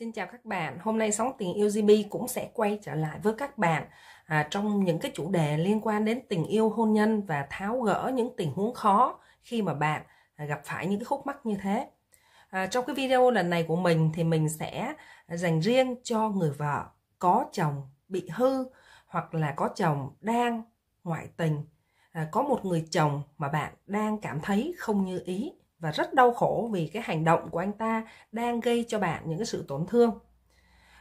Xin chào các bạn, hôm nay Sóng Tiền Yêu GB cũng sẽ quay trở lại với các bạn à, trong những cái chủ đề liên quan đến tình yêu hôn nhân và tháo gỡ những tình huống khó khi mà bạn à, gặp phải những cái khúc mắc như thế. À, trong cái video lần này của mình thì mình sẽ dành riêng cho người vợ có chồng bị hư hoặc là có chồng đang ngoại tình, à, có một người chồng mà bạn đang cảm thấy không như ý và rất đau khổ vì cái hành động của anh ta đang gây cho bạn những cái sự tổn thương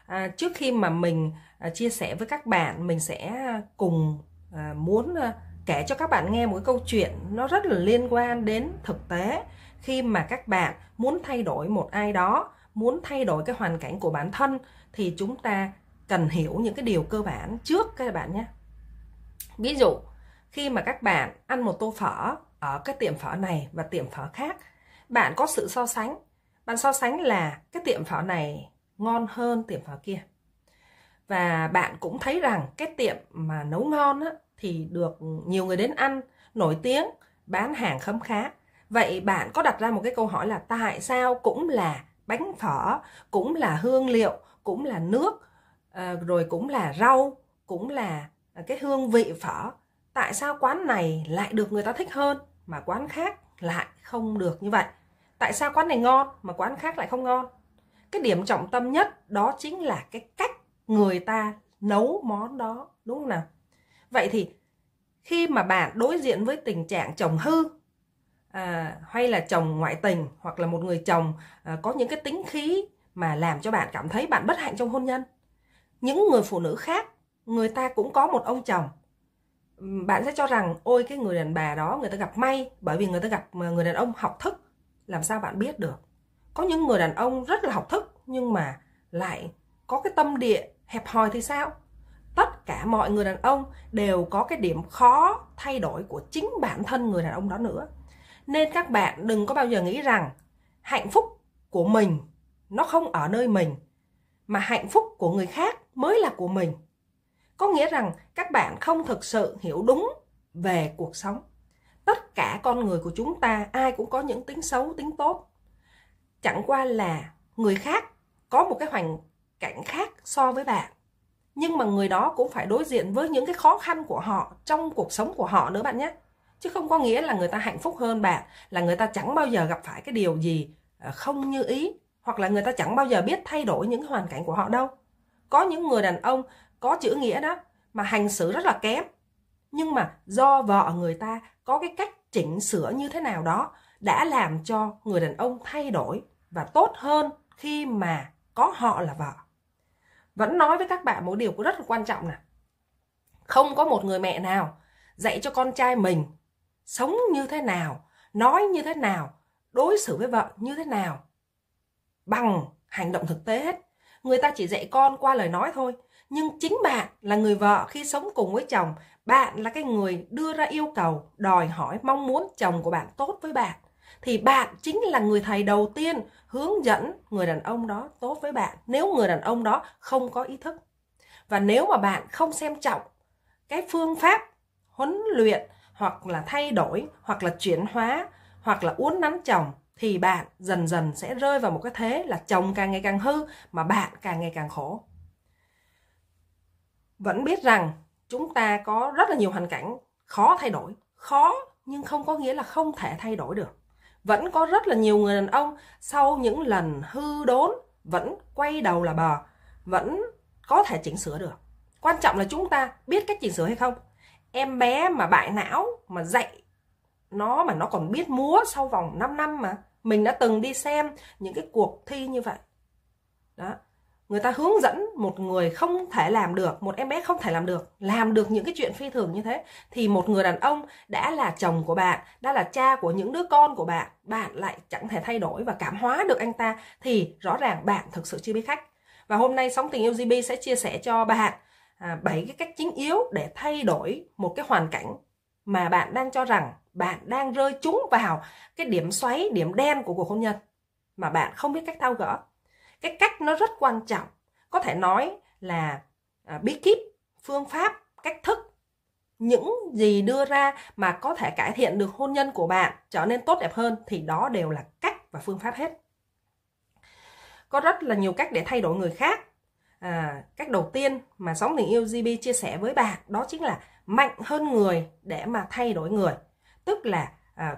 à, trước khi mà mình à, chia sẻ với các bạn mình sẽ à, cùng à, muốn à, kể cho các bạn nghe một cái câu chuyện nó rất là liên quan đến thực tế khi mà các bạn muốn thay đổi một ai đó muốn thay đổi cái hoàn cảnh của bản thân thì chúng ta cần hiểu những cái điều cơ bản trước các bạn nhé ví dụ khi mà các bạn ăn một tô phở ở cái tiệm phở này và tiệm phở khác bạn có sự so sánh bạn so sánh là cái tiệm phở này ngon hơn tiệm phở kia và bạn cũng thấy rằng cái tiệm mà nấu ngon á, thì được nhiều người đến ăn nổi tiếng bán hàng khấm khá vậy bạn có đặt ra một cái câu hỏi là tại sao cũng là bánh phở cũng là hương liệu cũng là nước ờ, rồi cũng là rau cũng là cái hương vị phở tại sao quán này lại được người ta thích hơn mà quán khác lại không được như vậy tại sao quán này ngon mà quán khác lại không ngon cái điểm trọng tâm nhất đó chính là cái cách người ta nấu món đó đúng không nào vậy thì khi mà bạn đối diện với tình trạng chồng hư à, hay là chồng ngoại tình hoặc là một người chồng à, có những cái tính khí mà làm cho bạn cảm thấy bạn bất hạnh trong hôn nhân những người phụ nữ khác người ta cũng có một ông chồng bạn sẽ cho rằng ôi cái người đàn bà đó người ta gặp may bởi vì người ta gặp ờ, người đàn ông học thức làm sao bạn biết được có những người đàn ông rất là học thức nhưng mà lại có cái tâm địa hẹp hòi thì sao tất cả mọi người đàn ông đều có cái điểm khó thay đổi của chính bản thân người đàn ông đó nữa nên các bạn đừng có bao giờ nghĩ rằng hạnh phúc của mình nó không ở nơi mình mà hạnh phúc của người khác mới là của mình có nghĩa rằng các bạn không thực sự hiểu đúng về cuộc sống tất cả con người của chúng ta ai cũng có những tính xấu tính tốt chẳng qua là người khác có một cái hoàn cảnh khác so với bạn nhưng mà người đó cũng phải đối diện với những cái khó khăn của họ trong cuộc sống của họ nữa bạn nhé chứ không có nghĩa là người ta hạnh phúc hơn bạn là người ta chẳng bao giờ gặp phải cái điều gì ờ, không như ý hoặc là người ta chẳng bao giờ biết thay đổi những hoàn cảnh của họ đâu có những người đàn ông có chữ nghĩa đó mà hành xử rất là kém nhưng mà do vợ người ta có cái cách chỉnh sửa như thế nào đó đã làm cho người đàn ông thay đổi và tốt hơn khi mà có họ là vợ vẫn nói với các bạn một điều cũng rất là quan trọng nè không có một người mẹ nào dạy cho con trai mình sống như thế nào nói như thế nào đối xử với vợ như thế nào bằng hành động thực tế hết người ta chỉ dạy con qua lời nói thôi nhưng chính bạn là người vợ khi sống cùng với chồng bạn là cái người đưa ra yêu cầu đòi hỏi mong muốn chồng của bạn tốt với bạn thì bạn chính là người thầy đầu tiên hướng dẫn người đàn ông đó tốt với bạn nếu người đàn ông đó không có ý thức và nếu mà bạn không xem trọng cái phương pháp huấn luyện hoặc là thay đổi hoặc là chuyển hóa hoặc là uốn nắn chồng thì bạn dần dần sẽ rơi vào một cái thế là chồng càng ngày càng hư mà bạn càng ngày càng khổ vẫn biết rằng chúng ta có rất là nhiều hoàn cảnh khó thay đổi khó nhưng không có nghĩa là không thể thay đổi được vẫn có rất là nhiều người đàn ông sau những lần hư đốn vẫn quay đầu là bờ vẫn có thể chỉnh sửa được quan trọng là chúng ta biết cách chỉnh sửa hay không em bé mà bại não mà dạy nó mà nó còn biết múa sau vòng 5 năm mà mình đã từng đi xem những cái cuộc thi như vậy đó người ta hướng dẫn một người không thể làm được một em bé không thể làm được làm được những cái chuyện phi thường như thế thì một người đàn ông đã là chồng của bạn đã là cha của những đứa con của bạn bạn lại chẳng thể thay đổi và cảm hóa được anh ta thì rõ ràng bạn thực sự chưa biết khách. và hôm nay sóng tình yêu LGBT sẽ chia sẻ cho bạn à, bảy cái cách chính yếu để thay đổi một cái hoàn cảnh mà bạn đang cho rằng bạn đang rơi trúng vào cái điểm xoáy điểm đen của cuộc hôn nhân mà bạn không biết cách thao gỡ cái cách nó rất quan trọng có thể nói là à, bí kíp phương pháp cách thức những gì đưa ra mà có thể cải thiện được hôn nhân của bạn trở nên tốt đẹp hơn thì đó đều là cách và phương pháp hết có rất là nhiều cách để thay đổi người khác à, cách đầu tiên mà sóng tình yêu gb chia sẻ với bạn đó chính là mạnh hơn người để mà thay đổi người tức là à,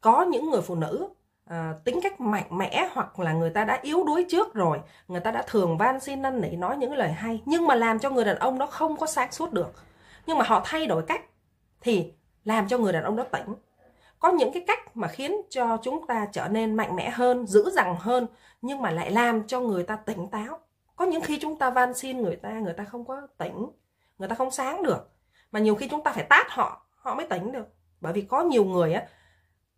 có những người phụ nữ Ờ, tính cách mạnh mẽ hoặc là người ta đã yếu đuối trước rồi người ta đã thường van xin năn nỉ nói những lời hay nhưng mà làm cho người đàn ông đó không có sáng suốt được nhưng mà họ thay đổi cách thì làm cho người đàn ông đó tỉnh có những cái cách mà khiến cho chúng ta trở nên mạnh mẽ hơn dữ dằn hơn nhưng mà lại làm cho người ta tỉnh táo có những khi chúng ta van xin người ta người ta không có tỉnh người ta không sáng được mà nhiều khi chúng ta phải tát họ họ mới tỉnh được bởi vì có nhiều người á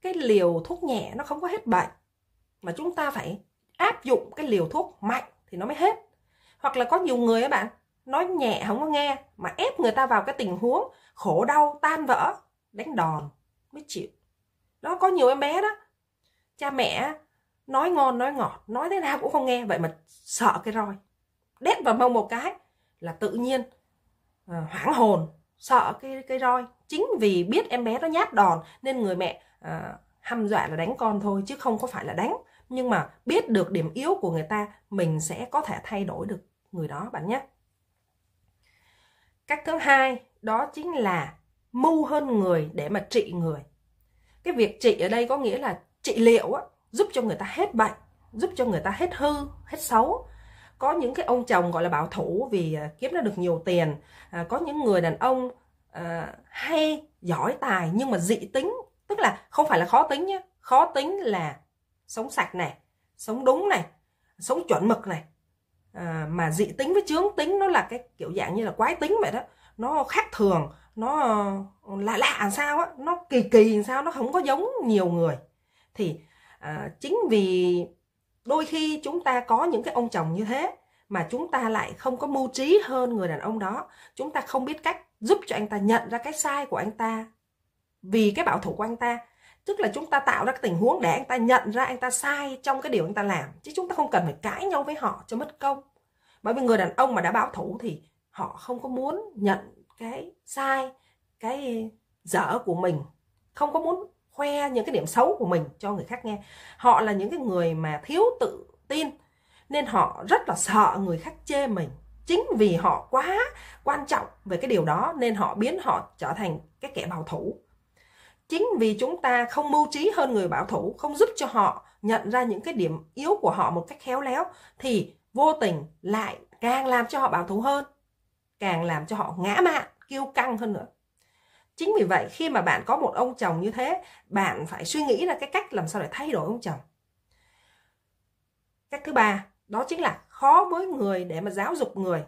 cái liều thuốc nhẹ nó không có hết bệnh mà chúng ta phải áp dụng cái liều thuốc mạnh thì nó mới hết hoặc là có nhiều người các bạn nói nhẹ không có nghe mà ép người ta vào cái tình huống khổ đau tan vỡ đánh đòn mới chịu đó có nhiều em bé đó cha mẹ nói ngon nói ngọt nói thế nào cũng không nghe vậy mà sợ cái roi đét vào mông một cái là tự nhiên ờ, hoảng hồn sợ cái cái roi chính vì biết em bé nó nhát đòn nên người mẹ à, hăm dọa là đánh con thôi chứ không có phải là đánh nhưng mà biết được điểm yếu của người ta mình sẽ có thể thay đổi được người đó bạn nhé cách thứ hai đó chính là mưu hơn người để mà trị người cái việc trị ở đây có nghĩa là trị liệu á, giúp cho người ta hết bệnh giúp cho người ta hết hư hết xấu có những cái ông chồng gọi là bảo thủ vì à, kiếm ra được nhiều tiền à, có những người đàn ông à, hay giỏi tài nhưng mà dị tính tức là không phải là khó tính nhé khó tính là sống sạch này sống đúng này sống chuẩn mực này à, mà dị tính với chướng tính nó là cái kiểu dạng như là quái tính vậy đó nó khác thường nó ờ, lạ lạ làm sao á nó kỳ kỳ làm sao nó không có giống nhiều người thì à, chính vì đôi khi chúng ta có những cái ông chồng như thế mà chúng ta lại không có mưu trí hơn người đàn ông đó chúng ta không biết cách giúp cho anh ta nhận ra cái sai của anh ta vì cái bảo thủ của anh ta tức là chúng ta tạo ra cái tình huống để anh ta nhận ra anh ta sai trong cái điều anh ta làm chứ chúng ta không cần phải cãi nhau với họ cho mất công bởi vì người đàn ông mà đã bảo thủ thì họ không có muốn nhận cái sai cái dở của mình không có muốn khoe những cái điểm xấu của mình cho người khác nghe họ là những cái người mà thiếu tự tin nên họ rất là sợ người khác chê mình chính vì họ quá quan trọng về cái điều đó nên họ biến họ trở thành cái kẻ bảo thủ chính vì chúng ta không mưu trí hơn người bảo thủ không giúp cho họ nhận ra những cái điểm yếu của họ một cách khéo léo thì vô tình lại càng làm cho họ bảo thủ hơn càng làm cho họ ngã mạn kiêu căng hơn nữa chính vì vậy khi mà bạn có một ông chồng như thế bạn phải suy nghĩ ra cái cách làm sao để thay đổi ông chồng cách thứ ba đó chính là khó với người để mà giáo dục người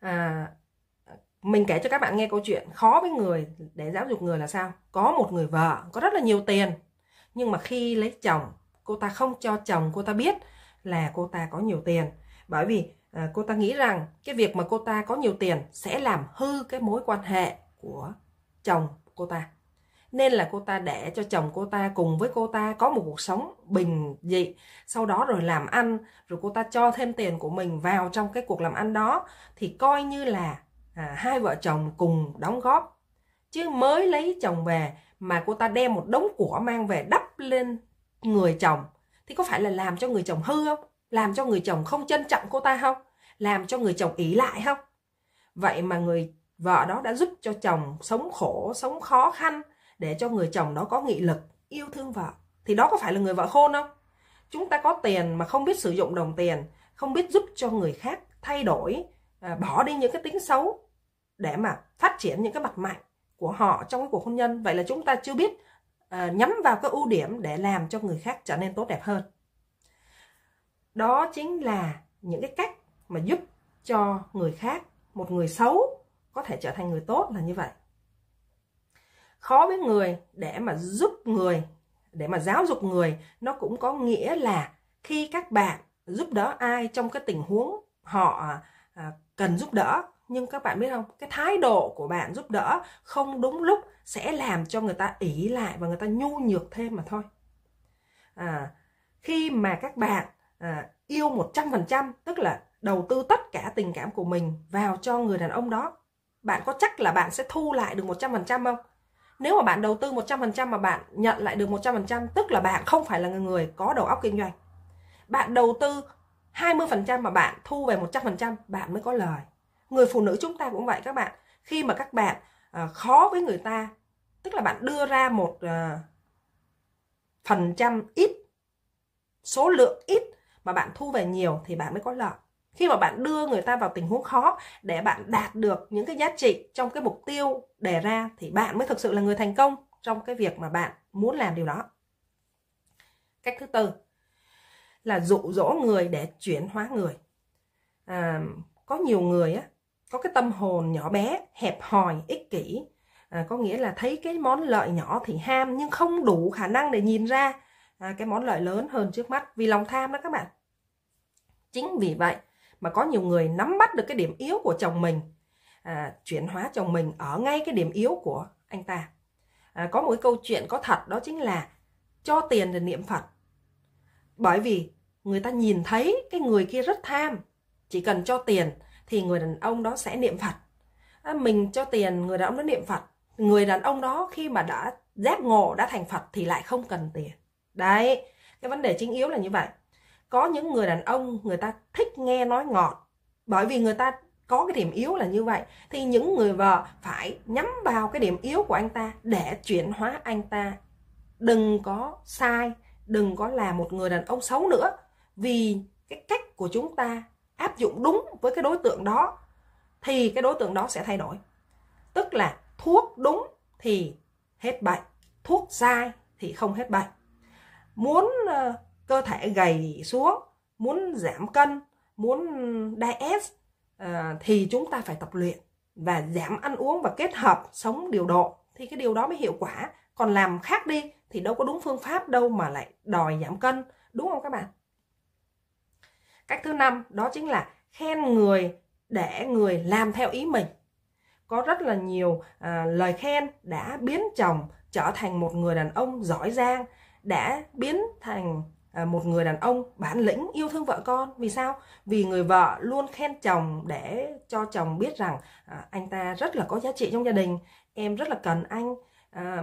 à, mình kể cho các bạn nghe câu chuyện khó với người để giáo dục người là sao có một người vợ có rất là nhiều tiền nhưng mà khi lấy chồng cô ta không cho chồng cô ta biết là cô ta có nhiều tiền bởi vì à, cô ta nghĩ rằng cái việc mà cô ta có nhiều tiền sẽ làm hư cái mối quan hệ của chồng cô ta nên là cô ta để cho chồng cô ta cùng với cô ta có một cuộc sống bình dị sau đó rồi làm ăn rồi cô ta cho thêm tiền của mình vào trong cái cuộc làm ăn đó thì coi như là à, hai vợ chồng cùng đóng góp chứ mới lấy chồng về mà cô ta đem một đống của mang về đắp lên người chồng thì có phải là làm cho người chồng hư không làm cho người chồng không trân trọng cô ta không làm cho người chồng ý lại không vậy mà người vợ đó đã giúp cho chồng sống khổ sống khó khăn để cho người chồng đó có nghị lực yêu thương vợ thì đó có phải là người vợ khôn không chúng ta có tiền mà không biết sử dụng đồng tiền không biết giúp cho người khác thay đổi à, bỏ đi những cái tính xấu để mà phát triển những cái mặt mạnh của họ trong cuộc hôn nhân vậy là chúng ta chưa biết uh, nhắm vào cái ưu điểm để làm cho người khác trở nên tốt đẹp hơn đó chính là những cái cách mà giúp cho người khác một người xấu có thể trở thành người tốt là như vậy khó với người để mà giúp người để mà giáo dục người nó cũng có nghĩa là khi các bạn giúp đỡ ai trong cái tình huống họ à, cần giúp đỡ nhưng các bạn biết không cái thái độ của bạn giúp đỡ không đúng lúc sẽ làm cho người ta ỉ lại và người ta nhu nhược thêm mà thôi à, khi mà các bạn à, yêu trăm tức là đầu tư tất cả tình cảm của mình vào cho người đàn ông đó bạn có chắc là bạn sẽ thu lại được một trăm phần trăm không? Nếu mà bạn đầu tư một trăm phần trăm mà bạn nhận lại được một trăm phần trăm tức là bạn không phải là người có đầu óc kinh doanh. Bạn đầu tư 20% mà bạn thu về 100% bạn mới có lời người phụ nữ chúng ta cũng vậy các bạn khi mà các bạn à, khó với người ta tức là bạn đưa ra một à, phần trăm ít số lượng ít mà bạn thu về nhiều thì bạn mới có lợi khi mà bạn đưa người ta vào tình huống khó để bạn đạt được những cái giá trị trong cái mục tiêu đề ra thì bạn mới thực sự là người thành công trong cái việc mà bạn muốn làm điều đó cách thứ tư là dụ dỗ người để chuyển hóa người à, có nhiều người á có cái tâm hồn nhỏ bé hẹp hòi ích kỷ à, có nghĩa là thấy cái món lợi nhỏ thì ham nhưng không đủ khả năng để nhìn ra à, cái món lợi lớn hơn trước mắt vì lòng tham đó các bạn chính vì vậy mà có nhiều người nắm bắt được cái điểm yếu của chồng mình à, chuyển hóa chồng mình ở ngay cái điểm yếu của anh ta à, có một cái câu chuyện có thật đó chính là cho tiền để niệm phật bởi vì người ta nhìn thấy cái người kia rất tham chỉ cần cho tiền thì người đàn ông đó sẽ niệm phật à, mình cho tiền người đàn ông đó niệm phật người đàn ông đó khi mà đã giác ngộ đã thành phật thì lại không cần tiền đấy cái vấn đề chính yếu là như vậy có những người đàn ông người ta thích nghe nói ngọt bởi vì người ta có cái điểm yếu là như vậy thì những người vợ phải nhắm vào cái điểm yếu của anh ta để chuyển hóa anh ta đừng có sai đừng có là một người đàn ông xấu nữa vì cái cách của chúng ta áp dụng đúng với cái đối tượng đó thì cái đối tượng đó sẽ thay đổi tức là thuốc đúng thì hết bệnh thuốc sai thì không hết bệnh muốn ờ, cơ thể gầy xuống muốn giảm cân muốn diet ờ, thì chúng ta phải tập luyện và giảm ăn uống và kết hợp sống điều độ thì cái điều đó mới hiệu quả còn làm khác đi thì đâu có đúng phương pháp đâu mà lại đòi giảm cân đúng không các bạn cách thứ năm đó chính là khen người để người làm theo ý mình có rất là nhiều à, lời khen đã biến chồng trở thành một người đàn ông giỏi giang đã biến thành à, một người đàn ông bản lĩnh yêu thương vợ con vì sao vì người vợ luôn khen chồng để cho chồng biết rằng à, anh ta rất là có giá trị trong gia đình em rất là cần anh à,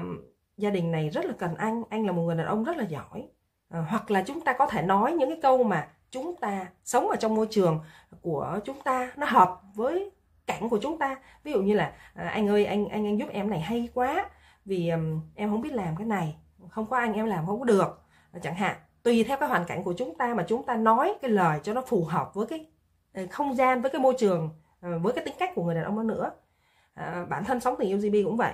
gia đình này rất là cần anh anh là một người đàn ông rất là giỏi à, hoặc là chúng ta có thể nói những cái câu mà chúng ta sống ở trong môi trường của chúng ta nó hợp với cảnh của chúng ta ví dụ như là à, anh ơi anh anh anh giúp em này hay quá vì em không biết làm cái này không có anh em làm không có được ờ, chẳng hạn tùy theo cái hoàn cảnh của chúng ta mà chúng ta nói cái lời cho nó phù hợp với cái ờ, không gian với cái môi trường ờ, với cái tính cách của người đàn ông đó nữa bản thân sống tình yêu LGBT cũng vậy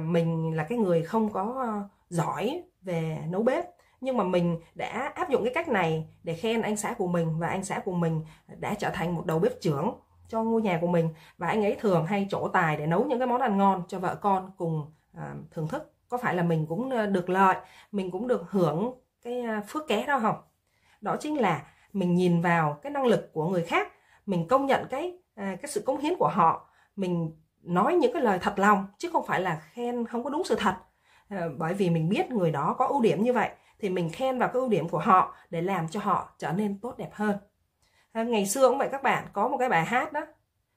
mình là cái người không có giỏi về nấu bếp nhưng mà mình đã áp dụng cái cách này để khen anh xã của mình và anh xã của mình đã trở thành một đầu bếp trưởng cho ngôi nhà của mình và anh ấy thường hay chỗ tài để nấu những cái món ăn ngon cho vợ con cùng à, thưởng thức có phải là mình cũng à, được lợi mình cũng được hưởng cái à, phước ké đó không đó chính là mình nhìn vào cái năng lực của người khác mình công nhận cái à, cái sự cống hiến của họ mình nói những cái lời thật lòng chứ không phải là khen không có đúng sự thật à, bởi vì mình biết người đó có ưu điểm như vậy thì mình khen vào cái ưu điểm của họ để làm cho họ trở nên tốt đẹp hơn à, ngày xưa cũng vậy các bạn có một cái bài hát đó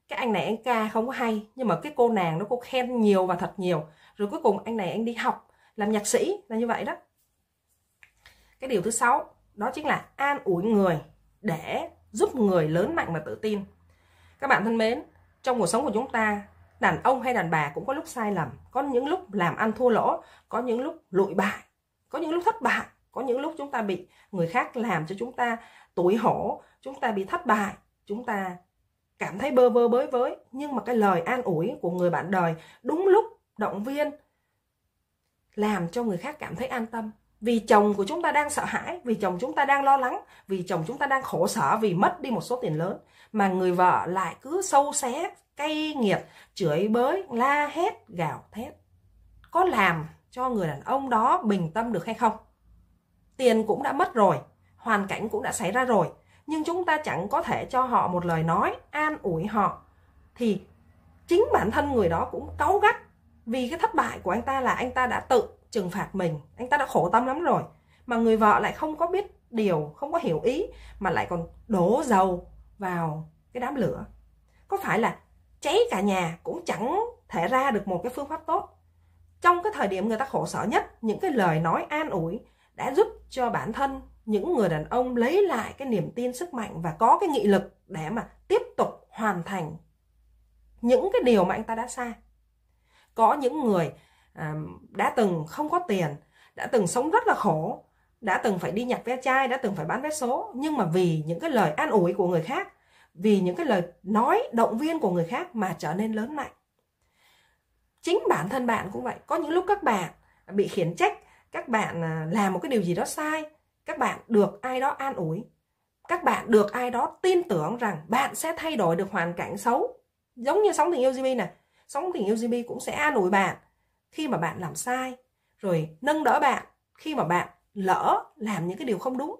cái anh này anh ca không có hay nhưng mà cái cô nàng nó cô khen nhiều và thật nhiều rồi cuối cùng anh này anh đi học làm nhạc sĩ là như vậy đó cái điều thứ sáu đó chính là an ủi người để giúp người lớn mạnh và tự tin các bạn thân mến trong cuộc sống của chúng ta đàn ông hay đàn bà cũng có lúc sai lầm có những lúc làm ăn thua lỗ có những lúc lụi bại có những lúc thất bại có những lúc chúng ta bị người khác làm cho chúng ta tủi hổ chúng ta bị thất bại chúng ta cảm thấy bơ vơ bới với nhưng mà cái lời an ủi của người bạn đời đúng lúc động viên làm cho người khác cảm thấy an tâm vì chồng của chúng ta đang sợ hãi vì chồng chúng ta đang lo lắng vì chồng chúng ta đang khổ sở vì mất đi một số tiền lớn mà người vợ lại cứ sâu xé cay nghiệt chửi bới la hét gào thét có làm cho người đàn ông đó bình tâm được hay không tiền cũng đã mất rồi hoàn cảnh cũng đã xảy ra rồi nhưng chúng ta chẳng có thể cho họ một lời nói an ủi họ thì chính bản thân người đó cũng cáu gắt vì cái thất bại của anh ta là anh ta đã tự trừng phạt mình anh ta đã khổ tâm lắm rồi mà người vợ lại không có biết điều không có hiểu ý mà lại còn đổ dầu vào cái đám lửa có phải là cháy cả nhà cũng chẳng thể ra được một cái phương pháp tốt trong cái thời điểm người ta khổ sở nhất những cái lời nói an ủi đã giúp cho bản thân những người đàn ông lấy lại cái niềm tin sức mạnh và có cái nghị lực để mà tiếp tục hoàn thành những cái điều mà anh ta đã sai có những người à, đã từng không có tiền đã từng sống rất là khổ đã từng phải đi nhặt vé chai đã từng phải bán vé số nhưng mà vì những cái lời an ủi của người khác vì những cái lời nói động viên của người khác mà trở nên lớn mạnh chính bản thân bạn cũng vậy có những lúc các bạn bị khiển trách các bạn à, làm một cái điều gì đó sai các bạn được ai đó an ủi các bạn được ai đó tin tưởng rằng bạn sẽ thay đổi được hoàn cảnh xấu giống như sóng tình yêu GB này sóng tình yêu GB cũng sẽ an ủi bạn khi mà bạn làm sai rồi nâng đỡ bạn khi mà bạn lỡ làm những cái điều không đúng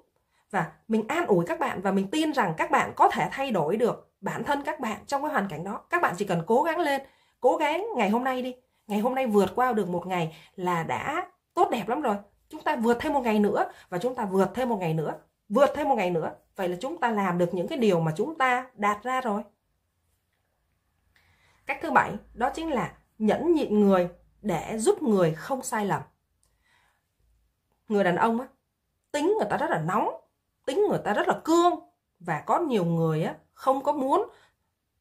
và mình an ủi các bạn và mình tin rằng các bạn có thể thay đổi được bản thân các bạn trong cái hoàn cảnh đó các bạn chỉ cần cố gắng lên cố gắng ngày hôm nay đi ngày hôm nay vượt qua được một ngày là đã tốt đẹp lắm rồi chúng ta vượt thêm một ngày nữa và chúng ta vượt thêm một ngày nữa vượt thêm một ngày nữa vậy là chúng ta làm được những cái điều mà chúng ta đạt ra rồi cách thứ bảy đó chính là nhẫn nhịn người để giúp người không sai lầm người đàn ông á, tính người ta rất là nóng tính người ta rất là cương và có nhiều người á, không có muốn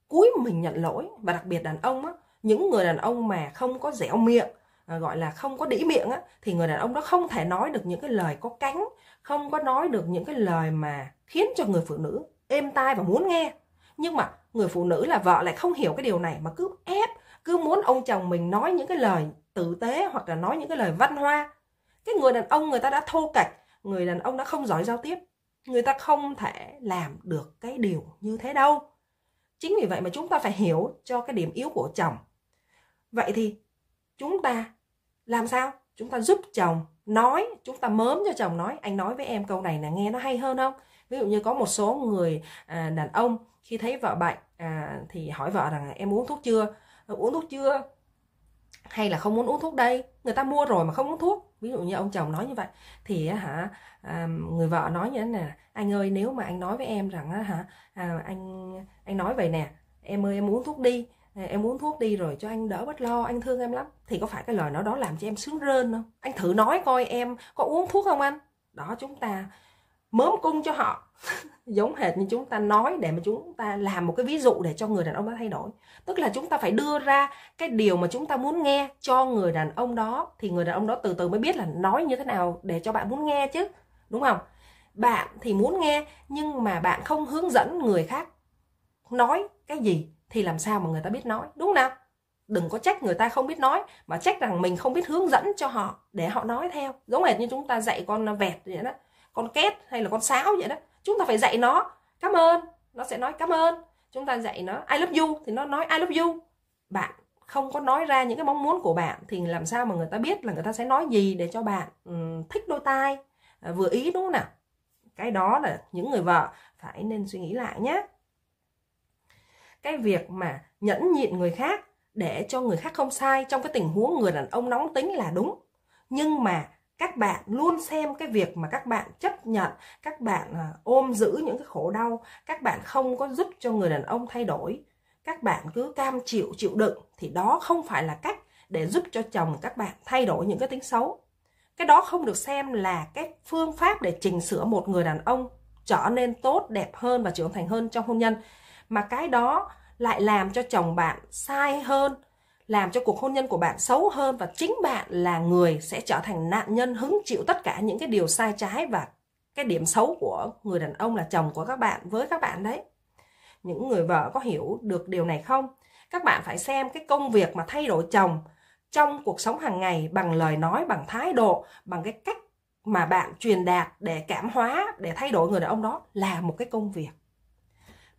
cúi mình nhận lỗi và đặc biệt đàn ông á, những người đàn ông mà không có dẻo miệng à, gọi là không có đĩ miệng á thì người đàn ông đó không thể nói được những cái lời có cánh không có nói được những cái lời mà khiến cho người phụ nữ êm tai và muốn nghe nhưng mà người phụ nữ là vợ lại không hiểu cái điều này mà cứ ép cứ muốn ông chồng mình nói những cái lời tử tế hoặc là nói những cái lời văn hoa cái người đàn ông người ta đã thô cạch người đàn ông đã không giỏi giao tiếp người ta không thể làm được cái điều như thế đâu chính vì vậy mà chúng ta phải hiểu cho cái điểm yếu của chồng vậy thì chúng ta làm sao chúng ta giúp chồng nói chúng ta mớm cho chồng nói anh nói với em câu này là nghe nó hay hơn không ví dụ như có một số người à, đàn ông khi thấy vợ bệnh à, thì hỏi vợ rằng em uống thuốc chưa ờ, uống thuốc chưa hay là không muốn uống thuốc đây người ta mua rồi mà không uống thuốc ví dụ như ông chồng nói như vậy thì hả à, người vợ nói như thế nè anh ơi nếu mà anh nói với em rằng hả à, anh anh nói vậy nè em ơi em uống thuốc đi em uống thuốc đi rồi cho anh đỡ bất lo anh thương em lắm thì có phải cái lời nói đó làm cho em sướng rên không anh thử nói coi em có uống thuốc không anh đó chúng ta mớm cung cho họ giống hệt như chúng ta nói để mà chúng ta làm một cái ví dụ để cho người đàn ông đó thay đổi tức là chúng ta phải đưa ra cái điều mà chúng ta muốn nghe cho người đàn ông đó thì người đàn ông đó từ từ mới biết là nói như thế nào để cho bạn muốn nghe chứ đúng không bạn thì muốn nghe nhưng mà bạn không hướng dẫn người khác nói cái gì thì làm sao mà người ta biết nói đúng không nào đừng có trách người ta không biết nói mà trách rằng mình không biết hướng dẫn cho họ để họ nói theo giống hệt như chúng ta dạy con vẹt vậy đó con két hay là con sáo vậy đó chúng ta phải dạy nó cảm ơn nó sẽ nói cảm ơn chúng ta dạy nó I love you thì nó nói I love you bạn không có nói ra những cái mong muốn của bạn thì làm sao mà người ta biết là người ta sẽ nói gì để cho bạn um, thích đôi tai à, vừa ý đúng không nào cái đó là những người vợ phải nên suy nghĩ lại nhé cái việc mà nhẫn nhịn người khác để cho người khác không sai trong cái tình huống người đàn ông nóng tính là đúng nhưng mà các bạn luôn xem cái việc mà các bạn chấp nhận các bạn à, ôm giữ những cái khổ đau các bạn không có giúp cho người đàn ông thay đổi các bạn cứ cam chịu chịu đựng thì đó không phải là cách để giúp cho chồng các bạn thay đổi những cái tính xấu cái đó không được xem là cái phương pháp để chỉnh sửa một người đàn ông trở nên tốt đẹp hơn và trưởng thành hơn trong hôn nhân mà cái đó lại làm cho chồng bạn sai hơn làm cho cuộc hôn nhân của bạn xấu hơn và chính bạn là người sẽ trở thành nạn nhân hứng chịu tất cả những cái điều sai trái và cái điểm xấu của người đàn ông là chồng của các bạn với các bạn đấy những người vợ có hiểu được điều này không các bạn phải xem cái công việc mà thay đổi chồng trong cuộc sống hàng ngày bằng lời nói bằng thái độ bằng cái cách mà bạn truyền đạt để cảm hóa để thay đổi người đàn ông đó là một cái công việc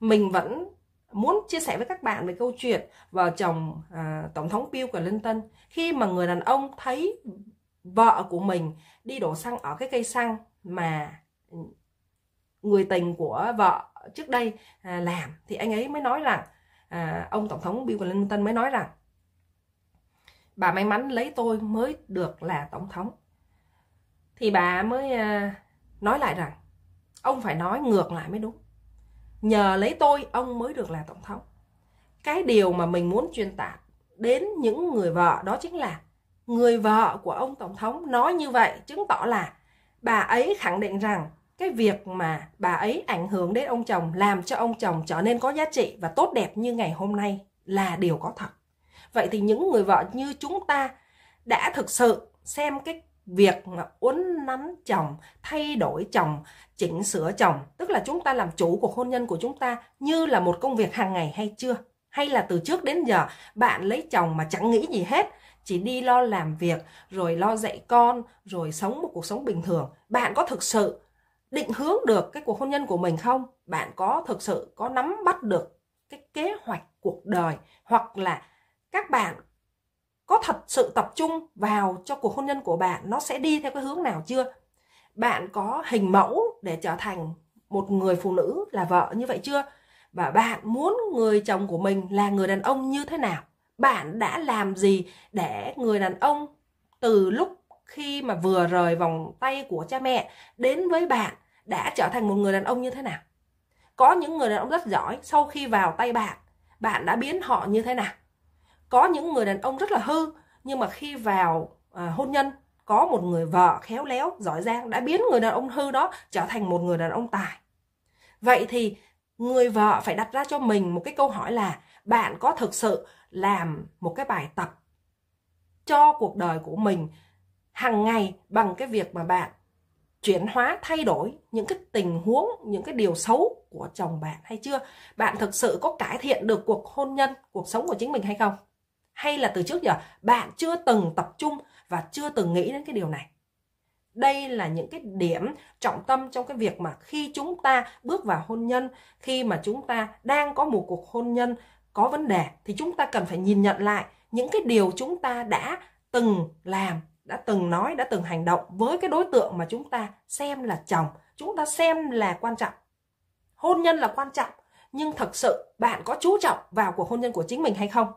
mình vẫn muốn chia sẻ với các bạn về câu chuyện vợ chồng à, tổng thống Bill Clinton khi mà người đàn ông thấy vợ của mình đi đổ xăng ở cái cây xăng mà người tình của vợ trước đây à, làm thì anh ấy mới nói rằng à, ông tổng thống Bill Clinton mới nói rằng bà may mắn lấy tôi mới được là tổng thống thì bà mới à, nói lại rằng ông phải nói ngược lại mới đúng nhờ lấy tôi ông mới được là tổng thống cái điều mà mình muốn truyền tải đến những người vợ đó chính là người vợ của ông tổng thống nói như vậy chứng tỏ là bà ấy khẳng định rằng cái việc mà bà ấy ảnh hưởng đến ông chồng làm cho ông chồng trở nên có giá trị và tốt đẹp như ngày hôm nay là điều có thật vậy thì những người vợ như chúng ta đã thực sự xem cái việc mà uốn nắn chồng thay đổi chồng chỉnh sửa chồng tức là chúng ta làm chủ cuộc hôn nhân của chúng ta như là một công việc hàng ngày hay chưa hay là từ trước đến giờ bạn lấy chồng mà chẳng nghĩ gì hết chỉ đi lo làm việc rồi lo dạy con rồi sống một cuộc sống bình thường bạn có thực sự định hướng được cái cuộc hôn nhân của mình không bạn có thực sự có nắm bắt được cái kế hoạch cuộc đời hoặc là các bạn có thật sự tập trung vào cho cuộc hôn nhân của bạn nó sẽ đi theo cái hướng nào chưa bạn có hình mẫu để trở thành một người phụ nữ là vợ như vậy chưa và bạn muốn người chồng của mình là người đàn ông như thế nào bạn đã làm gì để người đàn ông từ lúc khi mà vừa rời vòng tay của cha mẹ đến với bạn đã trở thành một người đàn ông như thế nào có những người đàn ông rất giỏi sau khi vào tay bạn bạn đã biến họ như thế nào có những người đàn ông rất là hư nhưng mà khi vào à, hôn nhân có một người vợ khéo léo giỏi giang đã biến người đàn ông hư đó trở thành một người đàn ông tài vậy thì người vợ phải đặt ra cho mình một cái câu hỏi là bạn có thực sự làm một cái bài tập cho cuộc đời của mình hàng ngày bằng cái việc mà bạn chuyển hóa thay đổi những cái tình huống những cái điều xấu của chồng bạn hay chưa bạn thực sự có cải thiện được cuộc hôn nhân cuộc sống của chính mình hay không hay là từ trước giờ bạn chưa từng tập trung và chưa từng nghĩ đến cái điều này đây là những cái điểm trọng tâm trong cái việc mà khi chúng ta bước vào hôn nhân khi mà chúng ta đang có một cuộc hôn nhân có vấn đề thì chúng ta cần phải nhìn nhận lại những cái điều chúng ta đã từng làm đã từng nói đã từng hành động với cái đối tượng mà chúng ta xem là chồng chúng ta xem là quan trọng hôn nhân là quan trọng nhưng thật sự bạn có chú trọng vào cuộc hôn nhân của chính mình hay không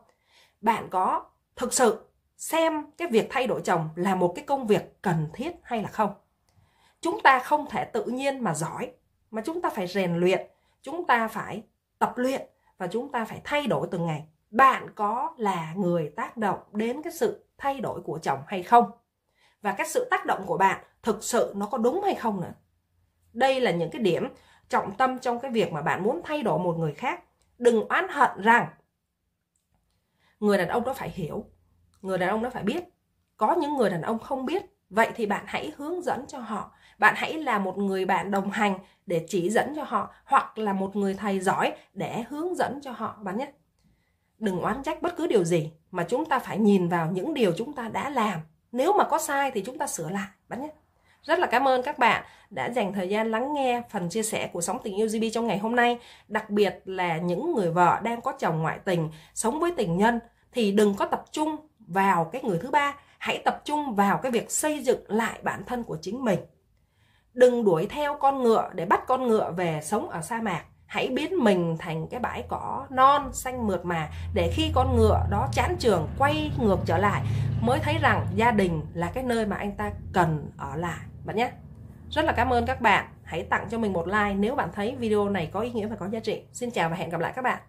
bạn có thực sự xem cái việc thay đổi chồng là một cái công việc cần thiết hay là không chúng ta không thể tự nhiên mà giỏi mà chúng ta phải rèn luyện chúng ta phải tập luyện và chúng ta phải thay đổi từng ngày bạn có là người tác động đến cái sự thay đổi của chồng hay không và cái sự tác động của bạn thực sự nó có đúng hay không nữa đây là những cái điểm trọng tâm trong cái việc mà bạn muốn thay đổi một người khác đừng oán hận rằng người đàn ông đó phải hiểu người đàn ông đó phải biết có những người đàn ông không biết vậy thì bạn hãy hướng dẫn cho họ bạn hãy là một người bạn đồng hành để chỉ dẫn cho họ hoặc là một người thầy giỏi để hướng dẫn cho họ bạn nhé đừng oán trách bất cứ điều gì mà chúng ta phải nhìn vào những điều chúng ta đã làm nếu mà có sai thì chúng ta sửa lại bạn nhé rất là cảm ơn các bạn đã dành thời gian lắng nghe phần chia sẻ của sóng Tình Yêu GB trong ngày hôm nay. Đặc biệt là những người vợ đang có chồng ngoại tình, sống với tình nhân thì đừng có tập trung vào cái người thứ ba. Hãy tập trung vào cái việc xây dựng lại bản thân của chính mình. Đừng đuổi theo con ngựa để bắt con ngựa về sống ở sa mạc hãy biến mình thành cái bãi cỏ non xanh mượt mà để khi con ngựa đó chán trường quay ngược trở lại mới thấy rằng gia đình là cái nơi mà anh ta cần ở lại bạn nhé rất là cảm ơn các bạn hãy tặng cho mình một like nếu bạn thấy video này có ý nghĩa và có giá trị xin chào và hẹn gặp lại các bạn